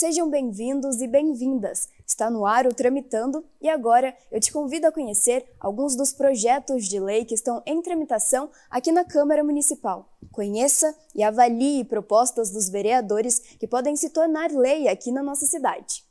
Sejam bem-vindos e bem-vindas. Está no ar o Tramitando e agora eu te convido a conhecer alguns dos projetos de lei que estão em tramitação aqui na Câmara Municipal. Conheça e avalie propostas dos vereadores que podem se tornar lei aqui na nossa cidade.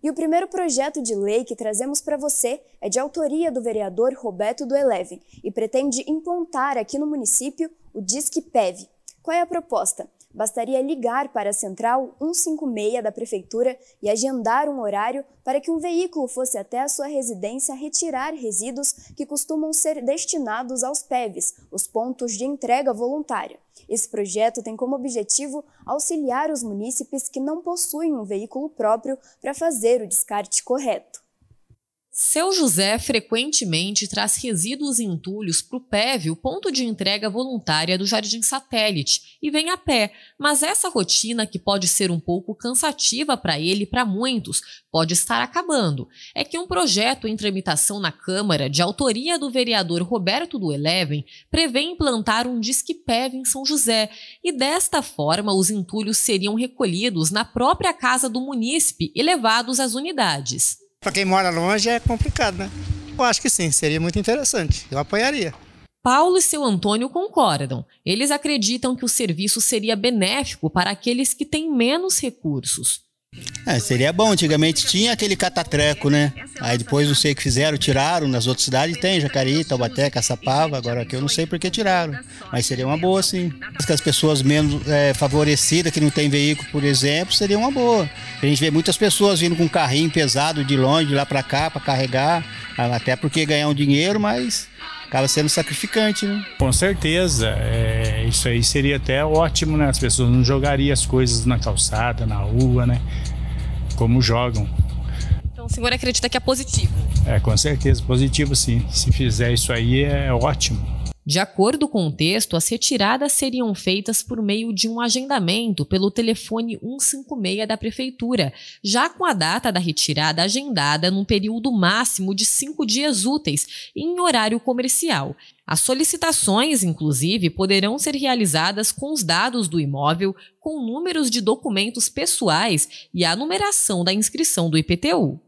E o primeiro projeto de lei que trazemos para você é de autoria do vereador Roberto do Eleve e pretende implantar aqui no município o Disque PEV. Qual é a proposta? bastaria ligar para a central 156 da prefeitura e agendar um horário para que um veículo fosse até a sua residência retirar resíduos que costumam ser destinados aos PEVs, os pontos de entrega voluntária. Esse projeto tem como objetivo auxiliar os munícipes que não possuem um veículo próprio para fazer o descarte correto. Seu José frequentemente traz resíduos e entulhos para o PEV, o ponto de entrega voluntária do Jardim Satélite, e vem a pé, mas essa rotina, que pode ser um pouco cansativa para ele e para muitos, pode estar acabando. É que um projeto em tramitação na Câmara, de autoria do vereador Roberto do Eleven, prevê implantar um Disque PEV em São José, e desta forma os entulhos seriam recolhidos na própria casa do munícipe e levados às unidades. Para quem mora longe é complicado, né? Eu acho que sim, seria muito interessante. Eu apoiaria. Paulo e seu Antônio concordam. Eles acreditam que o serviço seria benéfico para aqueles que têm menos recursos. É, seria bom, antigamente tinha aquele catatreco, né? Aí depois não sei o que fizeram, tiraram, nas outras cidades tem, Jacareí, Taubaté, Caçapava, agora aqui eu não sei porque tiraram, mas seria uma boa sim. As pessoas menos é, favorecidas, que não tem veículo, por exemplo, seria uma boa. A gente vê muitas pessoas vindo com um carrinho pesado de longe, de lá para cá, para carregar, até porque ganhar um dinheiro, mas acaba sendo sacrificante, né? Com certeza, é isso aí seria até ótimo, né? As pessoas não jogariam as coisas na calçada, na rua, né? Como jogam. Então o senhor acredita que é positivo? É, com certeza, positivo sim. Se fizer isso aí é ótimo. De acordo com o texto, as retiradas seriam feitas por meio de um agendamento pelo telefone 156 da Prefeitura, já com a data da retirada agendada num período máximo de cinco dias úteis e em horário comercial. As solicitações, inclusive, poderão ser realizadas com os dados do imóvel, com números de documentos pessoais e a numeração da inscrição do IPTU.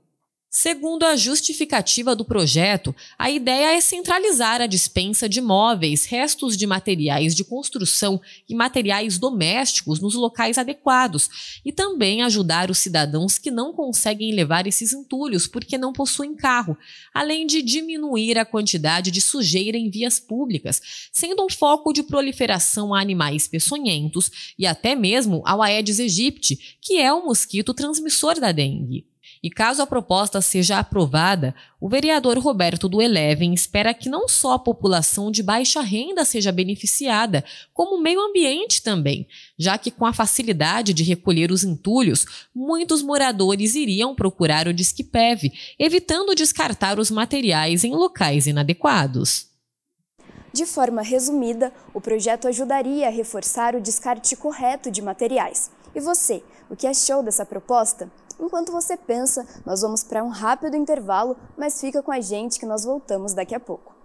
Segundo a justificativa do projeto, a ideia é centralizar a dispensa de móveis, restos de materiais de construção e materiais domésticos nos locais adequados e também ajudar os cidadãos que não conseguem levar esses entulhos porque não possuem carro, além de diminuir a quantidade de sujeira em vias públicas, sendo um foco de proliferação a animais peçonhentos e até mesmo ao Aedes aegypti, que é o mosquito transmissor da dengue. E caso a proposta seja aprovada, o vereador Roberto do Eleven espera que não só a população de baixa renda seja beneficiada, como o meio ambiente também, já que com a facilidade de recolher os entulhos, muitos moradores iriam procurar o Disquepev, evitando descartar os materiais em locais inadequados. De forma resumida, o projeto ajudaria a reforçar o descarte correto de materiais. E você, o que achou dessa proposta? Enquanto você pensa, nós vamos para um rápido intervalo, mas fica com a gente que nós voltamos daqui a pouco.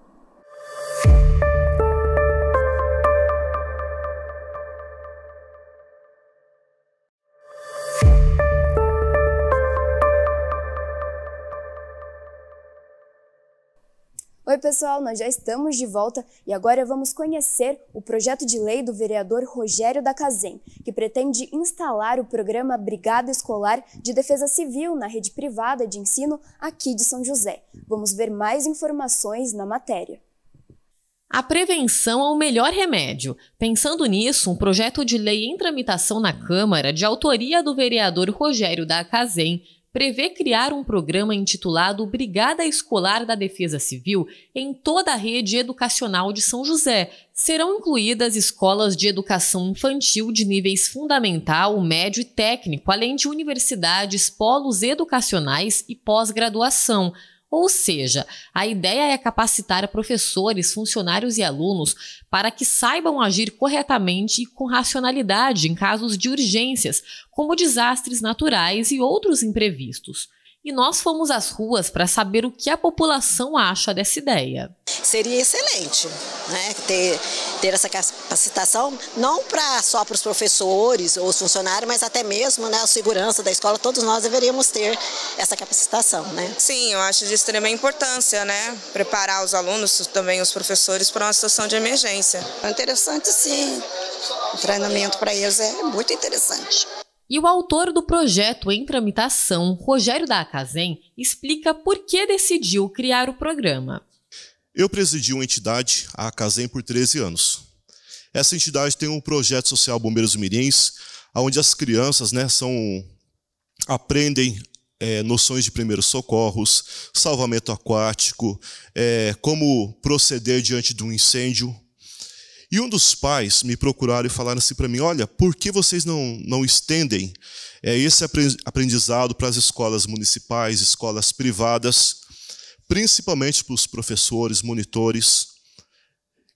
Oi, pessoal, nós já estamos de volta e agora vamos conhecer o projeto de lei do vereador Rogério da Casem, que pretende instalar o programa Brigada Escolar de Defesa Civil na rede privada de ensino aqui de São José. Vamos ver mais informações na matéria. A prevenção é o melhor remédio. Pensando nisso, um projeto de lei em tramitação na Câmara, de autoria do vereador Rogério da Casem, prevê criar um programa intitulado Brigada Escolar da Defesa Civil em toda a rede educacional de São José. Serão incluídas escolas de educação infantil de níveis fundamental, médio e técnico, além de universidades, polos educacionais e pós-graduação. Ou seja, a ideia é capacitar professores, funcionários e alunos para que saibam agir corretamente e com racionalidade em casos de urgências, como desastres naturais e outros imprevistos. E nós fomos às ruas para saber o que a população acha dessa ideia seria excelente né? ter, ter essa capacitação, não pra, só para os professores ou os funcionários, mas até mesmo né, a segurança da escola, todos nós deveríamos ter essa capacitação. Né? Sim, eu acho de extrema importância né? preparar os alunos, também os professores, para uma situação de emergência. É interessante sim, o treinamento para eles é muito interessante. E o autor do projeto em tramitação, Rogério da Acazem, explica por que decidiu criar o programa. Eu presidi uma entidade, a Casem, por 13 anos. Essa entidade tem um projeto social Bombeiros Mirins, onde as crianças né, são, aprendem é, noções de primeiros socorros, salvamento aquático, é, como proceder diante de um incêndio. E um dos pais me procuraram e falaram assim para mim: olha, por que vocês não, não estendem é, esse aprendizado para as escolas municipais, escolas privadas? principalmente para os professores, monitores.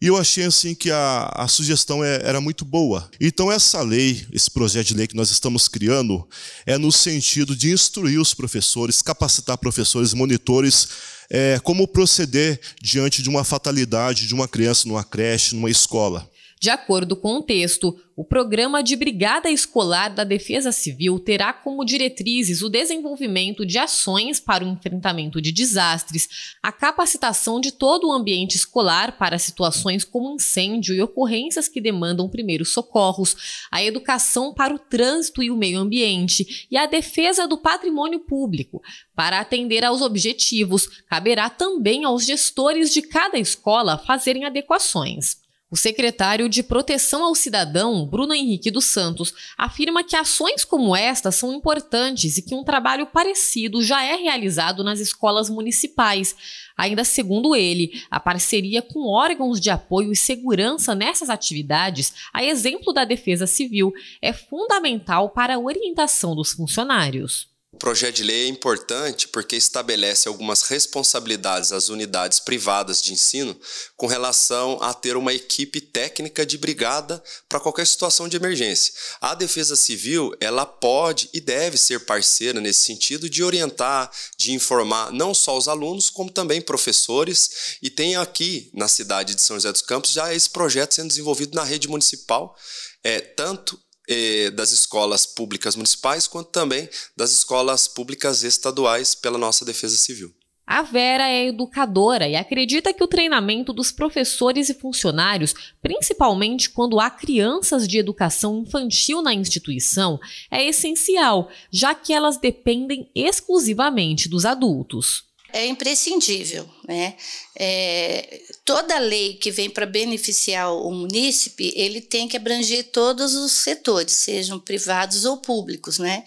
E eu achei assim que a, a sugestão é, era muito boa. Então essa lei, esse projeto de lei que nós estamos criando, é no sentido de instruir os professores, capacitar professores, monitores, é, como proceder diante de uma fatalidade de uma criança numa creche, numa escola. De acordo com o texto, o programa de Brigada Escolar da Defesa Civil terá como diretrizes o desenvolvimento de ações para o enfrentamento de desastres, a capacitação de todo o ambiente escolar para situações como incêndio e ocorrências que demandam primeiros socorros, a educação para o trânsito e o meio ambiente e a defesa do patrimônio público. Para atender aos objetivos, caberá também aos gestores de cada escola fazerem adequações. O secretário de Proteção ao Cidadão, Bruno Henrique dos Santos, afirma que ações como esta são importantes e que um trabalho parecido já é realizado nas escolas municipais. Ainda segundo ele, a parceria com órgãos de apoio e segurança nessas atividades, a exemplo da Defesa Civil, é fundamental para a orientação dos funcionários. O projeto de lei é importante porque estabelece algumas responsabilidades às unidades privadas de ensino com relação a ter uma equipe técnica de brigada para qualquer situação de emergência. A Defesa Civil, ela pode e deve ser parceira nesse sentido de orientar, de informar não só os alunos, como também professores. E tem aqui na cidade de São José dos Campos já esse projeto sendo desenvolvido na rede municipal é, tanto eh, das escolas públicas municipais, quanto também das escolas públicas estaduais pela nossa Defesa Civil. A Vera é educadora e acredita que o treinamento dos professores e funcionários, principalmente quando há crianças de educação infantil na instituição, é essencial, já que elas dependem exclusivamente dos adultos é imprescindível. Né? É, toda lei que vem para beneficiar o munícipe, ele tem que abranger todos os setores, sejam privados ou públicos. Né?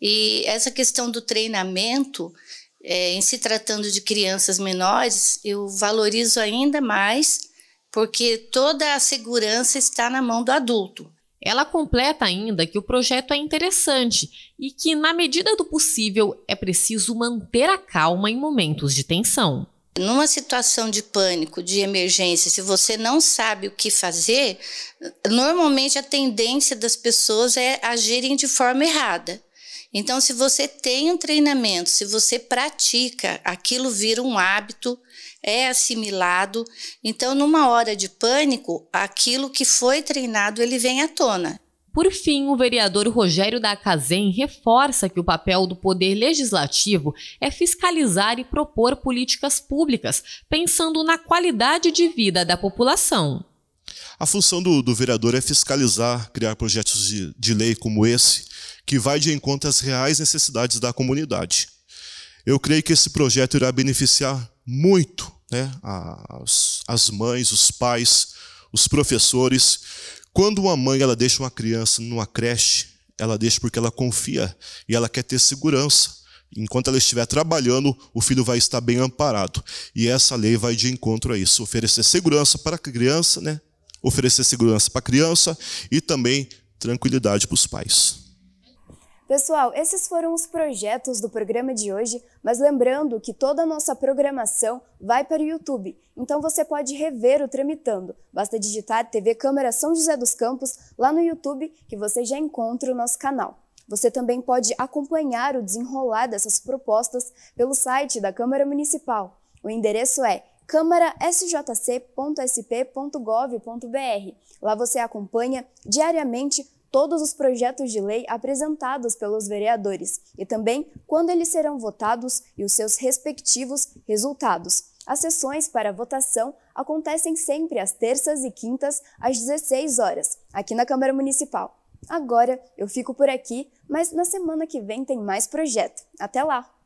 E essa questão do treinamento, é, em se tratando de crianças menores, eu valorizo ainda mais, porque toda a segurança está na mão do adulto. Ela completa ainda que o projeto é interessante e que, na medida do possível, é preciso manter a calma em momentos de tensão. Numa situação de pânico, de emergência, se você não sabe o que fazer, normalmente a tendência das pessoas é agirem de forma errada. Então, se você tem um treinamento, se você pratica, aquilo vira um hábito é assimilado. Então, numa hora de pânico, aquilo que foi treinado ele vem à tona. Por fim, o vereador Rogério da Casem reforça que o papel do poder legislativo é fiscalizar e propor políticas públicas, pensando na qualidade de vida da população. A função do, do vereador é fiscalizar, criar projetos de, de lei como esse, que vai de encontro às reais necessidades da comunidade. Eu creio que esse projeto irá beneficiar muito né, as, as mães, os pais, os professores. Quando uma mãe ela deixa uma criança numa creche, ela deixa porque ela confia e ela quer ter segurança. Enquanto ela estiver trabalhando, o filho vai estar bem amparado. E essa lei vai de encontro a isso: oferecer segurança para a criança, né? oferecer segurança para a criança e também tranquilidade para os pais. Pessoal, esses foram os projetos do programa de hoje, mas lembrando que toda a nossa programação vai para o YouTube, então você pode rever o Tramitando. Basta digitar TV Câmara São José dos Campos lá no YouTube que você já encontra o nosso canal. Você também pode acompanhar o desenrolar dessas propostas pelo site da Câmara Municipal. O endereço é câmarasjc.sp.gov.br. Lá você acompanha diariamente todos os projetos de lei apresentados pelos vereadores e também quando eles serão votados e os seus respectivos resultados. As sessões para votação acontecem sempre às terças e quintas, às 16 horas, aqui na Câmara Municipal. Agora eu fico por aqui, mas na semana que vem tem mais projeto. Até lá!